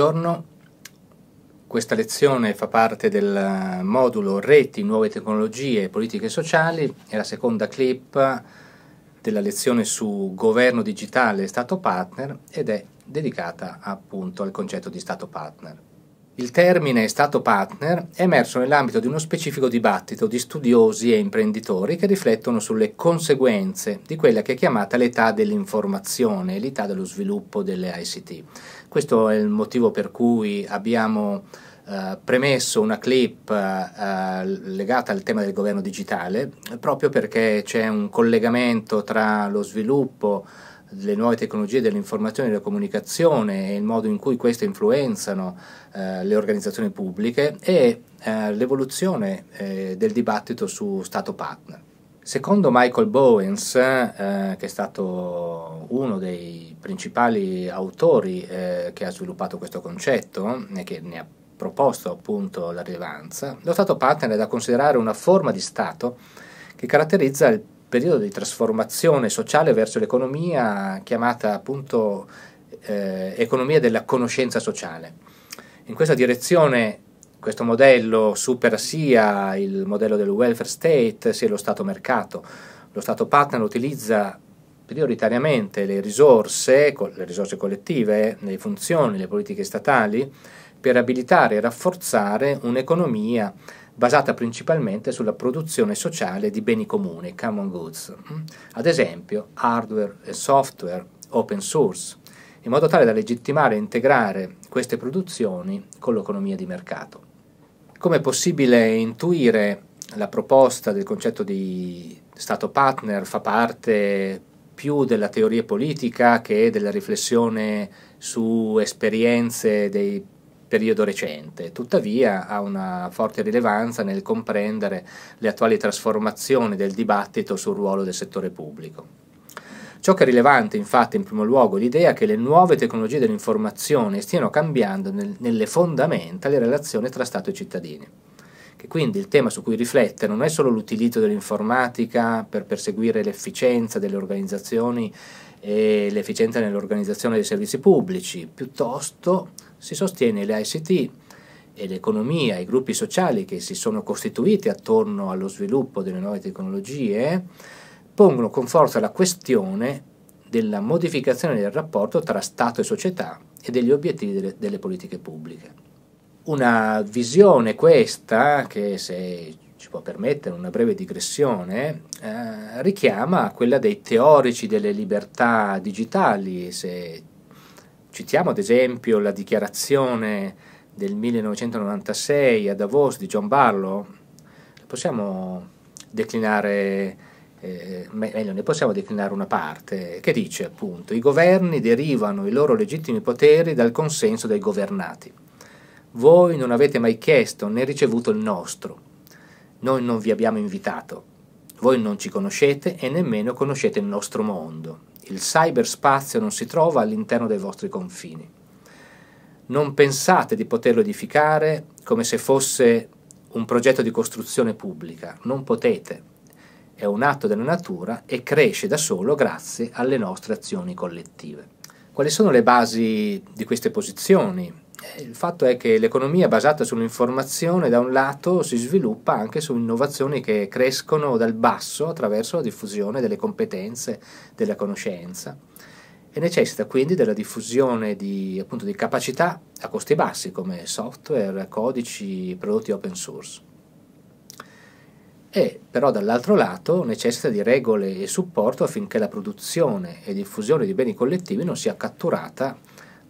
Buongiorno, questa lezione fa parte del modulo Reti, Nuove Tecnologie Politiche Sociali, è la seconda clip della lezione su Governo Digitale e Stato Partner ed è dedicata appunto al concetto di Stato Partner. Il termine Stato partner è emerso nell'ambito di uno specifico dibattito di studiosi e imprenditori che riflettono sulle conseguenze di quella che è chiamata l'età dell'informazione, l'età dello sviluppo delle ICT. Questo è il motivo per cui abbiamo eh, premesso una clip eh, eh, legata al tema del governo digitale, proprio perché c'è un collegamento tra lo sviluppo le nuove tecnologie dell'informazione e della comunicazione e il modo in cui queste influenzano eh, le organizzazioni pubbliche e eh, l'evoluzione eh, del dibattito su Stato partner. Secondo Michael Bowens, eh, che è stato uno dei principali autori eh, che ha sviluppato questo concetto e che ne ha proposto appunto la rilevanza, lo Stato partner è da considerare una forma di Stato che caratterizza il periodo di trasformazione sociale verso l'economia chiamata appunto eh, economia della conoscenza sociale. In questa direzione questo modello supera sia il modello del welfare state sia lo Stato mercato. Lo Stato partner utilizza prioritariamente le risorse, le risorse collettive, le funzioni, le politiche statali per abilitare e rafforzare un'economia basata principalmente sulla produzione sociale di beni comuni, common goods, ad esempio hardware e software open source, in modo tale da legittimare e integrare queste produzioni con l'economia di mercato. Come è possibile intuire, la proposta del concetto di Stato partner fa parte più della teoria politica che della riflessione su esperienze dei periodo recente, tuttavia ha una forte rilevanza nel comprendere le attuali trasformazioni del dibattito sul ruolo del settore pubblico. Ciò che è rilevante infatti in primo luogo è l'idea che le nuove tecnologie dell'informazione stiano cambiando nel, nelle fondamenta le relazioni tra Stato e cittadini. Che quindi il tema su cui riflettere non è solo l'utilizzo dell'informatica per perseguire l'efficienza delle organizzazioni e l'efficienza nell'organizzazione dei servizi pubblici, piuttosto si sostiene le ICT e l'economia, i gruppi sociali che si sono costituiti attorno allo sviluppo delle nuove tecnologie, pongono con forza la questione della modificazione del rapporto tra Stato e società e degli obiettivi delle, delle politiche pubbliche. Una visione questa che, se ci può permettere una breve digressione, eh, richiama quella dei teorici delle libertà digitali, se Citiamo ad esempio la dichiarazione del 1996 a Davos di John Barlow, possiamo declinare, eh, meglio, ne possiamo declinare una parte, che dice appunto i governi derivano i loro legittimi poteri dal consenso dei governati. Voi non avete mai chiesto né ricevuto il nostro, noi non vi abbiamo invitato, voi non ci conoscete e nemmeno conoscete il nostro mondo. Il cyberspazio non si trova all'interno dei vostri confini. Non pensate di poterlo edificare come se fosse un progetto di costruzione pubblica, non potete. È un atto della natura e cresce da solo grazie alle nostre azioni collettive. Quali sono le basi di queste posizioni? Eh, il fatto è che l'economia basata sull'informazione da un lato si sviluppa anche su innovazioni che crescono dal basso attraverso la diffusione delle competenze, della conoscenza e necessita quindi della diffusione di, appunto, di capacità a costi bassi come software, codici, prodotti open source. E però dall'altro lato necessita di regole e supporto affinché la produzione e diffusione di beni collettivi non sia catturata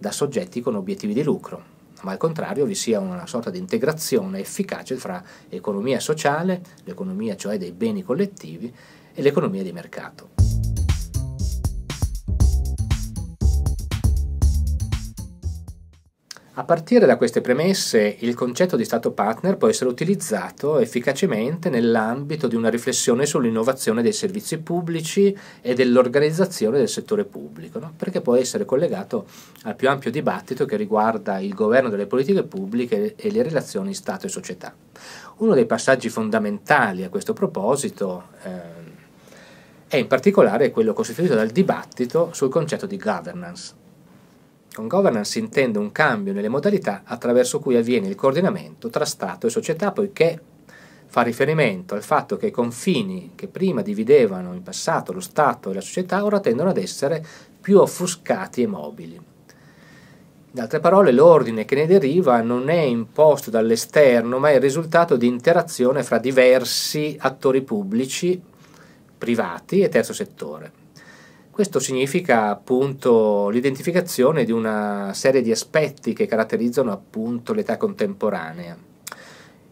da soggetti con obiettivi di lucro, ma al contrario vi sia una sorta di integrazione efficace fra economia sociale, l'economia cioè dei beni collettivi, e l'economia di mercato. A partire da queste premesse, il concetto di Stato partner può essere utilizzato efficacemente nell'ambito di una riflessione sull'innovazione dei servizi pubblici e dell'organizzazione del settore pubblico, no? perché può essere collegato al più ampio dibattito che riguarda il governo delle politiche pubbliche e le relazioni Stato e società. Uno dei passaggi fondamentali a questo proposito eh, è in particolare quello costituito dal dibattito sul concetto di governance. Con governance si intende un cambio nelle modalità attraverso cui avviene il coordinamento tra Stato e società, poiché fa riferimento al fatto che i confini che prima dividevano in passato lo Stato e la società ora tendono ad essere più offuscati e mobili. In altre parole, l'ordine che ne deriva non è imposto dall'esterno, ma è il risultato di interazione fra diversi attori pubblici, privati e terzo settore. Questo significa appunto l'identificazione di una serie di aspetti che caratterizzano appunto l'età contemporanea.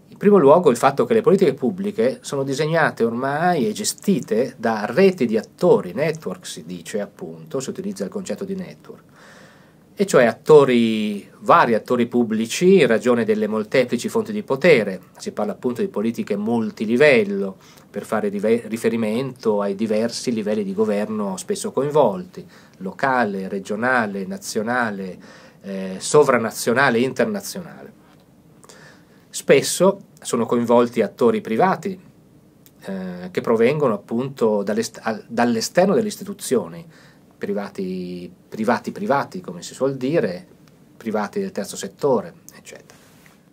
In primo luogo il fatto che le politiche pubbliche sono disegnate ormai e gestite da reti di attori, network si dice appunto, si utilizza il concetto di network e cioè attori, vari attori pubblici in ragione delle molteplici fonti di potere, si parla appunto di politiche multilivello per fare riferimento ai diversi livelli di governo spesso coinvolti, locale, regionale, nazionale, eh, sovranazionale internazionale. Spesso sono coinvolti attori privati eh, che provengono appunto dall'est- dall'esterno delle istituzioni, privati privati, privati come si suol dire, privati del terzo settore, eccetera.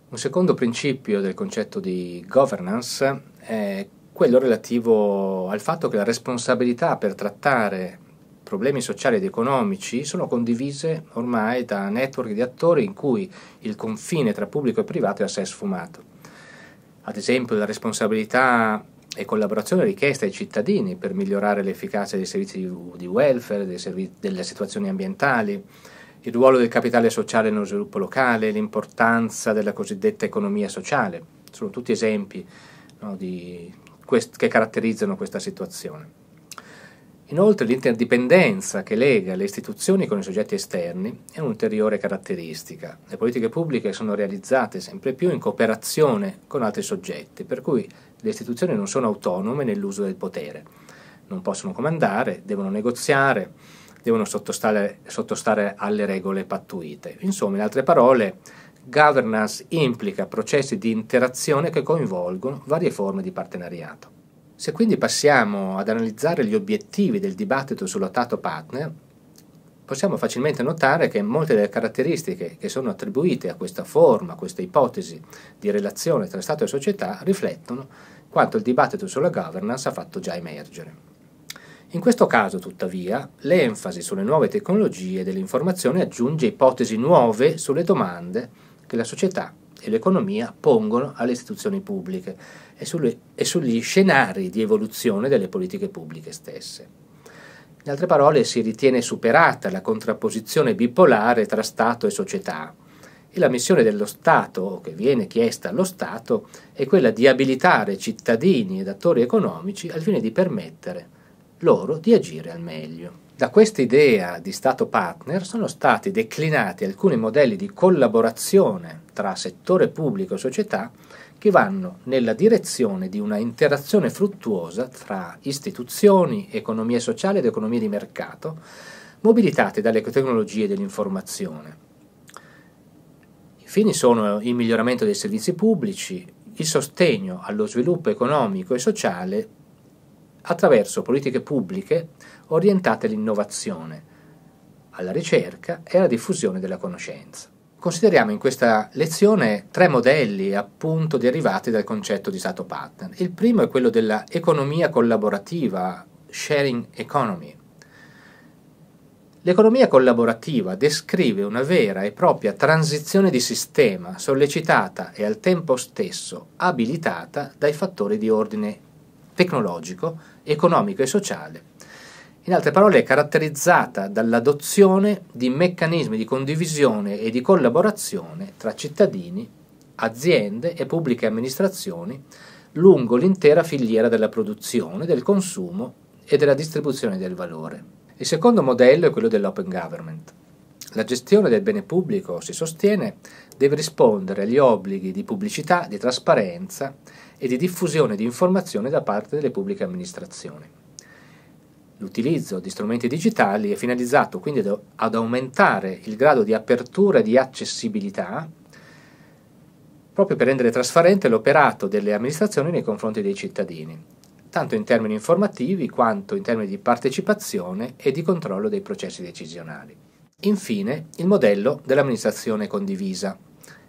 Un secondo principio del concetto di governance è quello relativo al fatto che la responsabilità per trattare problemi sociali ed economici sono condivise ormai da network di attori in cui il confine tra pubblico e privato è assai sfumato. Ad esempio la responsabilità e collaborazione richiesta ai cittadini per migliorare l'efficacia dei servizi di welfare, servi delle situazioni ambientali, il ruolo del capitale sociale nello sviluppo locale, l'importanza della cosiddetta economia sociale. Sono tutti esempi no, che caratterizzano questa situazione. Inoltre l'interdipendenza che lega le istituzioni con i soggetti esterni è un'ulteriore caratteristica. Le politiche pubbliche sono realizzate sempre più in cooperazione con altri soggetti, per cui le istituzioni non sono autonome nell'uso del potere, non possono comandare, devono negoziare, devono sottostare, sottostare alle regole pattuite. Insomma, in altre parole, governance implica processi di interazione che coinvolgono varie forme di partenariato. Se quindi passiamo ad analizzare gli obiettivi del dibattito sullo sull'attato partner, possiamo facilmente notare che molte delle caratteristiche che sono attribuite a questa forma, a questa ipotesi di relazione tra Stato e società riflettono quanto il dibattito sulla governance ha fatto già emergere. In questo caso, tuttavia, l'enfasi sulle nuove tecnologie dell'informazione aggiunge ipotesi nuove sulle domande che la società e l'economia pongono alle istituzioni pubbliche e, sulle, e sugli scenari di evoluzione delle politiche pubbliche stesse. In altre parole, si ritiene superata la contrapposizione bipolare tra Stato e società e la missione dello Stato, che viene chiesta allo Stato, è quella di abilitare cittadini ed attori economici al fine di permettere loro di agire al meglio. Da questa idea di Stato partner sono stati declinati alcuni modelli di collaborazione tra settore pubblico e società che vanno nella direzione di una interazione fruttuosa tra istituzioni, economia sociale ed economia di mercato, mobilitate dalle tecnologie dell'informazione. I fini sono il miglioramento dei servizi pubblici, il sostegno allo sviluppo economico e sociale attraverso politiche pubbliche orientate all'innovazione, alla ricerca e alla diffusione della conoscenza. Consideriamo in questa lezione tre modelli appunto derivati dal concetto di Stato pattern. Il primo è quello dell'economia collaborativa, sharing economy. L'economia collaborativa descrive una vera e propria transizione di sistema sollecitata e al tempo stesso abilitata dai fattori di ordine tecnologico, economico e sociale in altre parole è caratterizzata dall'adozione di meccanismi di condivisione e di collaborazione tra cittadini, aziende e pubbliche amministrazioni lungo l'intera filiera della produzione, del consumo e della distribuzione del valore. Il secondo modello è quello dell'open government. La gestione del bene pubblico, si sostiene, deve rispondere agli obblighi di pubblicità, di trasparenza e di diffusione di informazioni da parte delle pubbliche amministrazioni. L'utilizzo di strumenti digitali è finalizzato quindi ad aumentare il grado di apertura e di accessibilità proprio per rendere trasparente l'operato delle amministrazioni nei confronti dei cittadini, tanto in termini informativi quanto in termini di partecipazione e di controllo dei processi decisionali. Infine, il modello dell'amministrazione condivisa.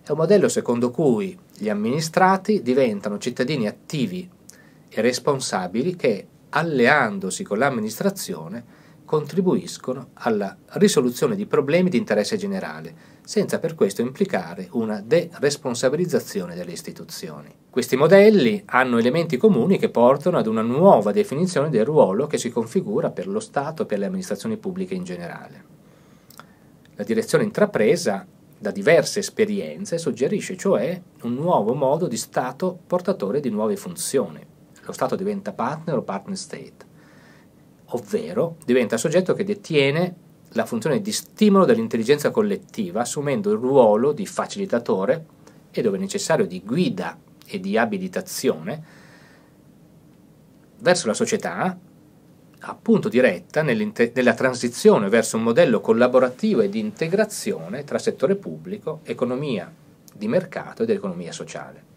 È un modello secondo cui gli amministrati diventano cittadini attivi e responsabili che alleandosi con l'amministrazione, contribuiscono alla risoluzione di problemi di interesse generale, senza per questo implicare una deresponsabilizzazione delle istituzioni. Questi modelli hanno elementi comuni che portano ad una nuova definizione del ruolo che si configura per lo Stato e per le amministrazioni pubbliche in generale. La direzione intrapresa da diverse esperienze suggerisce cioè un nuovo modo di Stato portatore di nuove funzioni, lo Stato diventa partner o partner state, ovvero diventa soggetto che detiene la funzione di stimolo dell'intelligenza collettiva, assumendo il ruolo di facilitatore e dove necessario di guida e di abilitazione verso la società appunto diretta nella transizione verso un modello collaborativo e di integrazione tra settore pubblico, economia di mercato ed economia sociale.